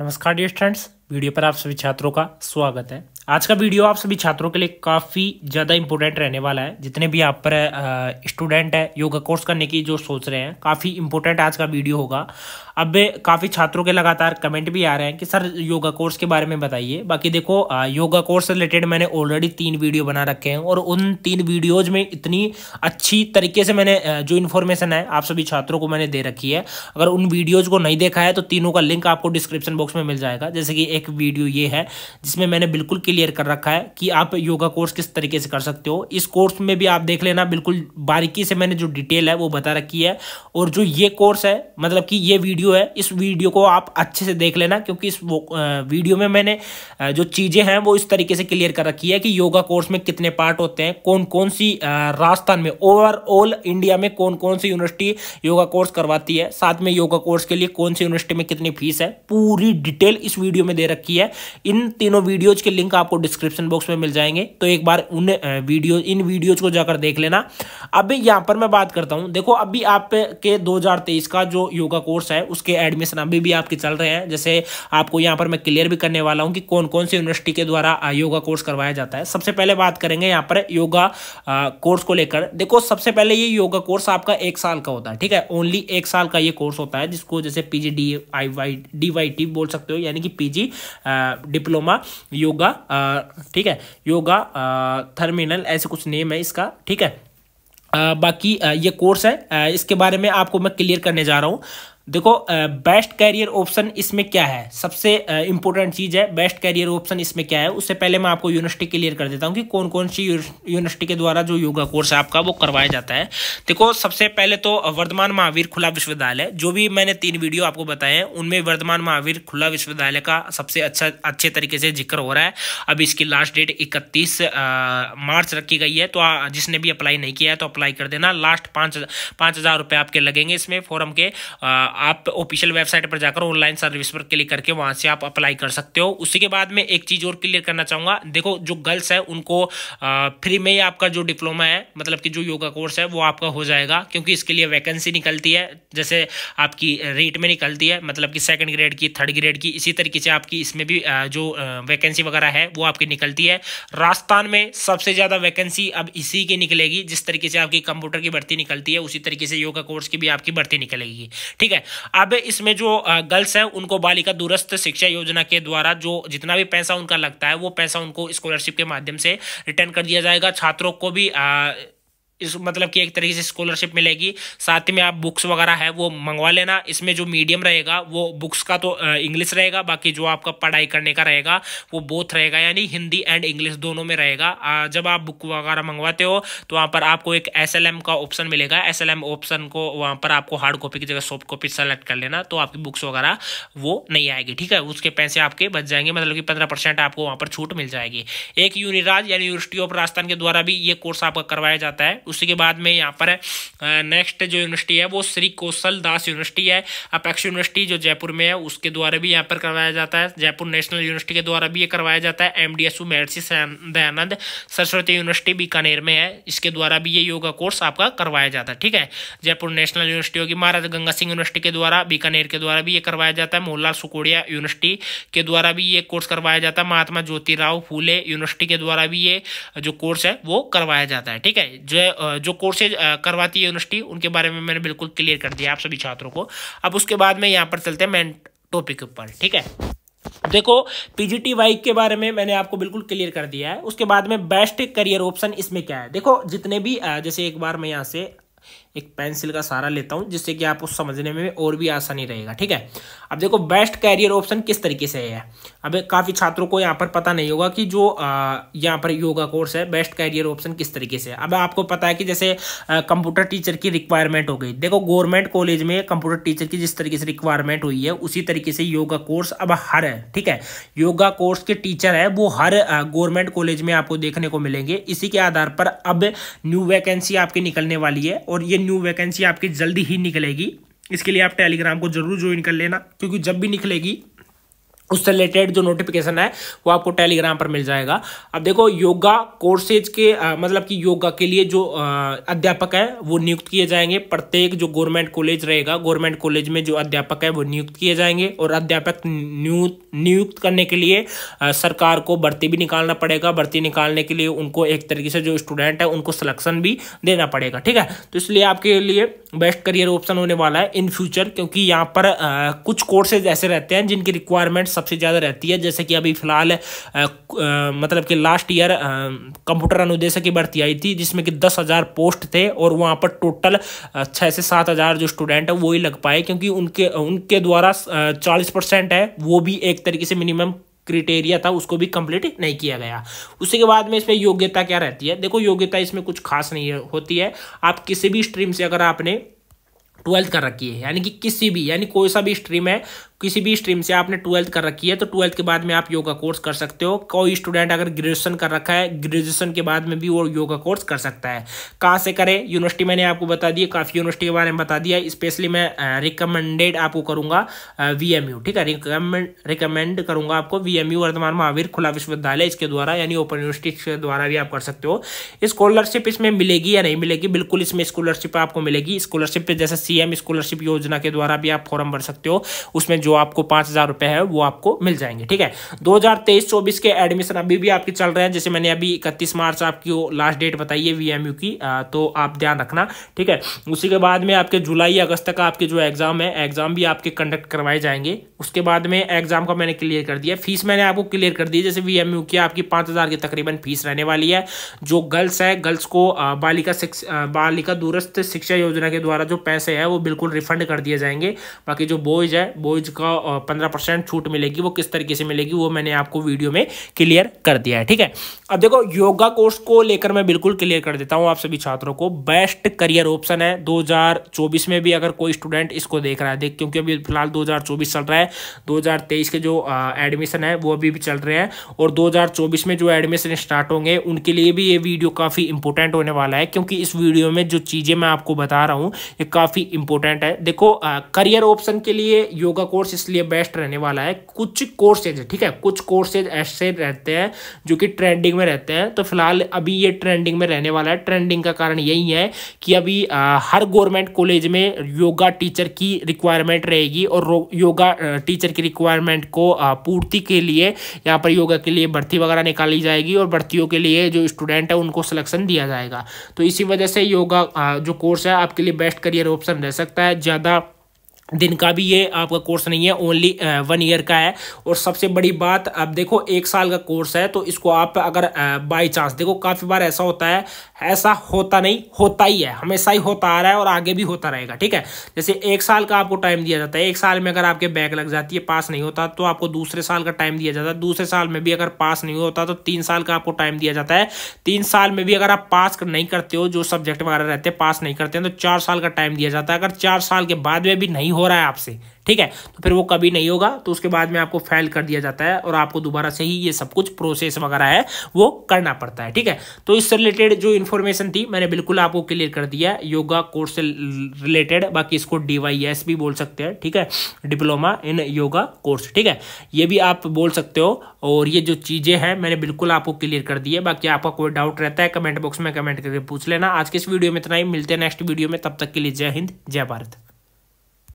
नमस्कार dear students video पर आप सभी छात्रों का स्वागत है आज का वीडियो आप सभी छात्रों के लिए काफ़ी ज़्यादा इंपॉर्टेंट रहने वाला है जितने भी आप पर स्टूडेंट है योगा कोर्स करने की जो सोच रहे हैं काफ़ी इंपॉर्टेंट आज का वीडियो होगा अब काफ़ी छात्रों के लगातार कमेंट भी आ रहे हैं कि सर योगा कोर्स के बारे में बताइए बाकी देखो आ, योगा कोर्स से रिलेटेड मैंने ऑलरेडी तीन वीडियो बना रखे हैं और उन तीन वीडियोज में इतनी अच्छी तरीके से मैंने जो इन्फॉर्मेशन है आप सभी छात्रों को मैंने दे रखी है अगर उन वीडियोज़ को नहीं देखा है तो तीनों का लिंक आपको डिस्क्रिप्शन बॉक्स में मिल जाएगा जैसे कि एक वीडियो ये है जिसमें मैंने बिल्कुल क्लियर कर रखा है कि आप योगा कोर्स किस तरीके से कर सकते हो इस कोर्स में भी आप देख लेना बिल्कुल बारीकी से मैंने जो डिटेल है वो बता रखी है और जो ये कोर्स है मतलब कि ये वीडियो है इस वीडियो को आप अच्छे से देख लेना क्योंकि इस वीडियो में मैंने जो चीज़ें हैं वो इस तरीके से क्लियर कर रखी है कि योगा कोर्स में कितने पार्ट होते हैं कौन कौन सी राजस्थान में ओवरऑल इंडिया में कौन कौन सी यूनिवर्सिटी योगा कोर्स करवाती है साथ में योगा कोर्स के लिए कौन सी यूनिवर्सिटी में कितनी फीस है पूरी डिटेल इस वीडियो में दे रखी है इन तीनों वीडियोज के लिंक आपको डिस्क्रिप्शन बॉक्स में मिल जाएंगे तो एक बार उन वीडियो इन वीडियोज को जाकर देख लेना अब यहाँ पर मैं बात करता हूँ देखो अभी आपके 2023 का जो योगा कोर्स है उसके एडमिशन अभी भी आपके चल रहे हैं जैसे आपको यहाँ पर मैं क्लियर भी करने वाला हूँ कि कौन कौन से यूनिवर्सिटी के द्वारा योगा कोर्स करवाया जाता है सबसे पहले बात करेंगे यहाँ पर योगा कोर्स को लेकर देखो सबसे पहले ये योगा कोर्स आपका एक साल का होता है ठीक है ओनली एक साल का ये कोर्स होता है जिसको जैसे PG D I Y D Y T बोल सकते हो यानी कि पीजी डिप्लोमा योगा ठीक है योगा थर्मिनल ऐसे कुछ नेम है इसका ठीक है आ, बाकी आ, ये कोर्स है आ, इसके बारे में आपको मैं क्लियर करने जा रहा हूँ देखो बेस्ट कैरियर ऑप्शन इसमें क्या है सबसे इंपॉर्टेंट चीज़ है बेस्ट कैरियर ऑप्शन इसमें क्या है उससे पहले मैं आपको यूनिवर्सिटी क्लियर कर देता हूँ कि कौन कौन सी यूनिवर्सिटी के द्वारा जो योगा कोर्स है आपका वो करवाया जाता है देखो सबसे पहले तो वर्धमान महावीर खुला विश्वविद्यालय जो भी मैंने तीन वीडियो आपको बताए हैं उनमें वर्धमान महावीर खुला विश्वविद्यालय का सबसे अच्छा अच्छे तरीके से जिक्र हो रहा है अब इसकी लास्ट डेट इकतीस मार्च रखी गई है तो जिसने भी अप्लाई नहीं किया है तो अप्लाई कर देना लास्ट पाँच पाँच हज़ार रुपये आपके लगेंगे इसमें फॉरम के आप ऑफिशियल वेबसाइट पर जाकर ऑनलाइन सर्विस पर क्लिक करके वहाँ से आप अप्लाई कर सकते हो उसी के बाद में एक चीज़ और क्लियर करना चाहूँगा देखो जो गर्ल्स है उनको फ्री में ही आपका जो डिप्लोमा है मतलब कि जो योगा कोर्स है वो आपका हो जाएगा क्योंकि इसके लिए वैकेंसी निकलती है जैसे आपकी रेट में निकलती है मतलब कि सेकेंड ग्रेड की थर्ड ग्रेड की इसी तरीके से आपकी इसमें भी जो वैकेंसी वगैरह है वो आपकी निकलती है राजस्थान में सबसे ज़्यादा वैकेंसी अब इसी की निकलेगी जिस तरीके से आपकी कंप्यूटर की भर्ती निकलती है उसी तरीके से योगा कोर्स की भी आपकी भर्ती निकलेगी ठीक है अब इसमें जो गर्ल्स हैं उनको बालिका दूरस्थ शिक्षा योजना के द्वारा जो जितना भी पैसा उनका लगता है वो पैसा उनको स्कॉलरशिप के माध्यम से रिटर्न कर दिया जाएगा छात्रों को भी इस मतलब कि एक तरीके से स्कॉलरशिप मिलेगी साथ में आप बुक्स वगैरह है वो मंगवा लेना इसमें जो मीडियम रहेगा वो बुक्स का तो इंग्लिश रहेगा बाकी जो आपका पढ़ाई करने का रहेगा वो बोथ रहेगा यानी हिंदी एंड इंग्लिश दोनों में रहेगा जब आप बुक वगैरह मंगवाते हो तो वहाँ पर आपको एक एस का ऑप्शन मिलेगा एस ऑप्शन को वहाँ पर आपको हार्ड कॉपी की जगह सॉफ्ट कॉपी सेलेक्ट कर लेना तो आपकी बुक्स वगैरह वो नहीं आएगी ठीक है उसके पैसे आपके बच जाएंगे मतलब कि पंद्रह आपको वहाँ पर छूट मिल जाएगी एक यूनिराज यानी यूनिवर्सिटी ऑफ राजस्थान के द्वारा भी ये कोर्स आपका करवाया जाता है उसके बाद में यहाँ पर नेक्स्ट जो यूनिवर्सिटी है वो श्री कौशल दास यूनिवर्सिटी है अपेक्ष यूनिवर्सिटी जो जयपुर में है उसके द्वारा भी यहाँ पर करवाया जाता है जयपुर नेशनल यूनिवर्सिटी के द्वारा भी ये करवाया जाता है एम डी एस महर्षि दयानंद सरस्वती यूनिवर्सिटी बीकानेर में है इसके द्वारा भी ये योगा कोर्स आपका करवाया जाता है ठीक है जयपुर नेशनल यूनिवर्सिटी होगी महाराजा गंगा सिंह यूनिवर्सिटी के द्वारा बीकानेर के द्वारा भी ये करवाया जाता है मोहनलाल सुकोड़िया यूनिवर्सिटी के द्वारा भी ये कोर्स करवाया जाता है महात्मा ज्योतिराव फूले यूनिवर्सिटी के द्वारा भी ये जो कोर्स है वो करवाया जाता है ठीक है जो जो कोर्सेज करवाती है यूनिवर्सिटी उनके बारे में मैंने बिल्कुल क्लियर कर दिया आप सभी छात्रों को अब उसके बाद में यहाँ पर चलते हैं मेन टॉपिक ऊपर ठीक है देखो पीजीटी वाई के बारे में मैंने आपको बिल्कुल क्लियर कर दिया है उसके बाद में बेस्ट करियर ऑप्शन इसमें क्या है देखो जितने भी जैसे एक बार मैं यहाँ से एक पेंसिल का सहारा लेता हूँ जिससे कि आपको समझने में और भी आसानी रहेगा ठीक है अब देखो बेस्ट कैरियर ऑप्शन किस तरीके से है अब काफ़ी छात्रों को यहाँ पर पता नहीं होगा कि जो यहाँ पर योगा कोर्स है बेस्ट कैरियर ऑप्शन किस तरीके से है अब आपको पता है कि जैसे कंप्यूटर टीचर की रिक्वायरमेंट हो गई देखो गवर्नमेंट कॉलेज में कंप्यूटर टीचर की जिस तरीके से रिक्वायरमेंट हुई है उसी तरीके से योगा कोर्स अब हर है ठीक है योगा कोर्स के टीचर है वो हर गवर्नमेंट कॉलेज में आपको देखने को मिलेंगे इसी के आधार पर अब न्यू वैकेंसी आपकी निकलने वाली है और ये न्यू वैकेंसी आपकी जल्दी ही निकलेगी इसके लिए आप टेलीग्राम को जरूर ज्वाइन कर लेना क्योंकि जब भी निकलेगी उससे रिलेटेड जो नोटिफिकेशन है वो आपको टेलीग्राम पर मिल जाएगा अब देखो योगा कोर्सेज के आ, मतलब कि योगा के लिए जो आ, अध्यापक है वो नियुक्त किए जाएंगे प्रत्येक जो गवर्नमेंट कॉलेज रहेगा गवर्नमेंट कॉलेज में जो अध्यापक है वो नियुक्त किए जाएंगे और अध्यापक नियुक्त नियुक्त करने के लिए आ, सरकार को भर्ती भी निकालना पड़ेगा भर्ती निकालने के लिए उनको एक तरीके से जो स्टूडेंट है उनको सिलेक्शन भी देना पड़ेगा ठीक है तो इसलिए आपके लिए बेस्ट करियर ऑप्शन होने वाला है इन फ्यूचर क्योंकि यहाँ पर आ, कुछ कोर्सेज ऐसे रहते हैं जिनकी रिक्वायरमेंट सबसे ज़्यादा रहती है जैसे कि अभी फिलहाल मतलब कि लास्ट ईयर कंप्यूटर अनुदेशक की भर्ती आई थी जिसमें कि दस हज़ार पोस्ट थे और वहाँ पर टोटल छः से सात हज़ार जो स्टूडेंट है वो ही लग पाए क्योंकि उनके उनके द्वारा चालीस परसेंट है वो भी एक तरीके से मिनिमम क्रिटेरिया था उसको भी कंप्लीट नहीं किया गया उसी के बाद में इसमें योग्यता क्या रहती है देखो योग्यता इसमें कुछ खास नहीं होती है आप किसी भी स्ट्रीम से अगर आपने ट्वेल्थ कर रखी है यानी कि किसी भी यानी कोई सा भी स्ट्रीम है किसी भी स्ट्रीम से आपने ट्वेल्थ कर रखी है तो ट्वेल्थ के बाद में आप योगा कोर्स कर सकते हो कोई स्टूडेंट अगर ग्रेजुएशन कर रखा है ग्रेजुएशन के बाद में भी वो योगा कोर्स कर सकता है कहाँ से करें यूनिवर्सिटी मैंने आपको बता दी काफ़ी यूनिवर्सिटी के बारे में बता दिया स्पेशली मैं रिकमेंडेड आपको करूँगा वी ठीक है रिकमेंड रिकमेंड करूँगा आपको वी वर्धमान महावीर खुला विश्वविद्यालय इसके द्वारा यानी ओपन यूनिवर्सिटी के द्वारा भी आप कर सकते हो स्कॉलरशिप इसमें मिलेगी या नहीं मिलेगी बिल्कुल इसमें स्कॉलरशिप आपको मिलेगी स्कॉलरशिप पर जैसे सीएम स्कॉलरशिप योजना के द्वारा भी आप फॉर्म भर सकते हो उसमें जो आपको पांच हज़ार रुपए है वो आपको मिल जाएंगे ठीक है दो हज़ार तेईस चौबीस के एडमिशन अभी भी आपके चल रहे हैं जैसे मैंने अभी इकतीस मार्च आपकी लास्ट डेट बताई है वी की तो आप ध्यान रखना ठीक है उसी के बाद में आपके जुलाई अगस्त तक आपके जो एग्ज़ाम है एग्ज़ाम भी आपके कंडक्ट करवाए जाएंगे उसके बाद में एग्ज़ाम का मैंने क्लियर कर दिया फीस मैंने आपको क्लियर कर दी जैसे वी की आपकी पांच हज़ार की तकरीबन फीस रहने वाली है जो गर्ल्स है गर्ल्स को बालिका बालिका दूरस्थ शिक्षा योजना के द्वारा जो पैसे हैं वो बिल्कुल रिफंड कर दिए जाएंगे बाकी जो बॉयज़ है बॉयज़ का पंद्रह छूट मिलेगी वो किस तरीके से मिलेगी वो मैंने आपको वीडियो में क्लियर कर दिया है ठीक है अब देखो योगा कोर्स को लेकर मैं बिल्कुल क्लियर कर देता हूँ आप सभी छात्रों को बेस्ट करियर ऑप्शन है 2024 में भी अगर कोई स्टूडेंट इसको देख रहा है देख क्योंकि अभी फिलहाल 2024 चल रहा है 2023 के जो एडमिशन है वो अभी भी चल रहे हैं और 2024 में जो एडमिशन स्टार्ट होंगे उनके लिए भी ये वीडियो काफ़ी इंपॉर्टेंट होने वाला है क्योंकि इस वीडियो में जो चीज़ें मैं आपको बता रहा हूँ ये काफ़ी इंपॉर्टेंट है देखो करियर ऑप्शन के लिए योगा कोर्स इसलिए बेस्ट रहने वाला है कुछ कोर्सेज ठीक है कुछ कोर्सेज ऐसे रहते हैं जो कि ट्रेंडिंग में रहते हैं तो फिलहाल अभी ये ट्रेंडिंग में रहने वाला है ट्रेंडिंग का कारण यही है कि अभी आ, हर गवर्नमेंट कॉलेज में योगा टीचर की रिक्वायरमेंट रहेगी और योगा टीचर की रिक्वायरमेंट को पूर्ति के लिए यहाँ पर योगा के लिए भर्ती वगैरह निकाली जाएगी और भर्तियों के लिए जो स्टूडेंट है उनको सिलेक्शन दिया जाएगा तो इसी वजह से योगा जो कोर्स है आपके लिए बेस्ट करियर ऑप्शन सिस्टम रह सकता है ज़्यादा दिन का भी ये आपका कोर्स नहीं है ओनली वन ईयर का है और सबसे बड़ी बात अब देखो एक साल का कोर्स है तो इसको आप अगर बाई चांस देखो काफ़ी बार ऐसा होता है ऐसा होता नहीं होता ही है हमेशा ही होता आ रहा है और आगे भी होता रहेगा ठीक है जैसे एक साल का आपको टाइम दिया जाता है एक साल में अगर आपके बैग लग जाती है पास नहीं होता तो आपको दूसरे साल का टाइम दिया जाता है दूसरे साल में भी अगर पास नहीं होता तो तीन साल का आपको टाइम दिया जाता है तीन साल में भी अगर आप पास नहीं करते हो जो सब्जेक्ट वगैरह रहते हैं पास नहीं करते हैं तो चार साल का टाइम दिया जाता है अगर चार साल के बाद में भी नहीं हो रहा है आपसे ठीक है तो फिर वो कभी नहीं होगा तो उसके बाद में आपको फाइल कर दिया जाता है और आपको दोबारा से ही ये सब कुछ प्रोसेस वगैरह है वो करना पड़ता है ठीक है तो इससे रिलेटेड जो इन्फॉर्मेशन थी मैंने बिल्कुल आपको क्लियर कर दिया योगा कोर्स से रिलेटेड बाकी इसको डीवाईएस भी बोल सकते हैं ठीक है डिप्लोमा इन योगा कोर्स ठीक है ये भी आप बोल सकते हो और ये जो चीज़ें हैं मैंने बिल्कुल आपको क्लियर कर दी है बाकी आपका कोई डाउट रहता है कमेंट बॉक्स में कमेंट करके पूछ लेना आज के इस वीडियो में इतना ही मिलते हैं नेक्स्ट वीडियो में तब तक के लिए जय हिंद जय भारत